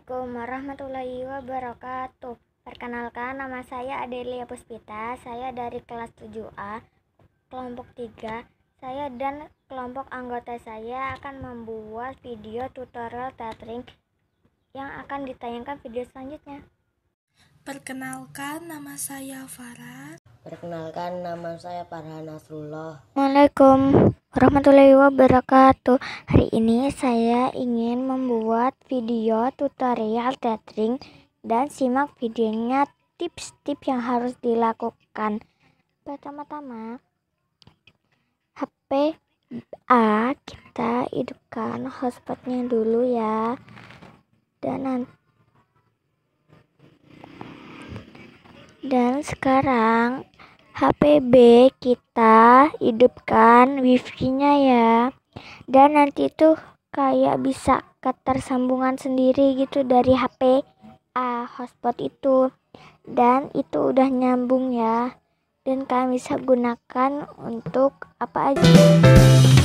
Assalamualaikum warahmatullahi wabarakatuh. Perkenalkan nama saya Adelia Puspita. Saya dari kelas 7A kelompok 3. Saya dan kelompok anggota saya akan membuat video tutorial tethering yang akan ditayangkan video selanjutnya. Perkenalkan nama saya Farah. Perkenalkan nama saya Farhan Nasrullah. Waalaikumsalam warahmatullahi wabarakatuh Hari ini saya ingin membuat video tutorial tethering dan simak videonya tips-tips yang harus dilakukan Pertama-tama HP A kita hidupkan hotspotnya dulu ya dan nanti dan sekarang HPB kita hidupkan wifi-nya ya dan nanti tuh kayak bisa ketersambungan sendiri gitu dari HP uh, hotspot itu dan itu udah nyambung ya dan kalian bisa gunakan untuk apa aja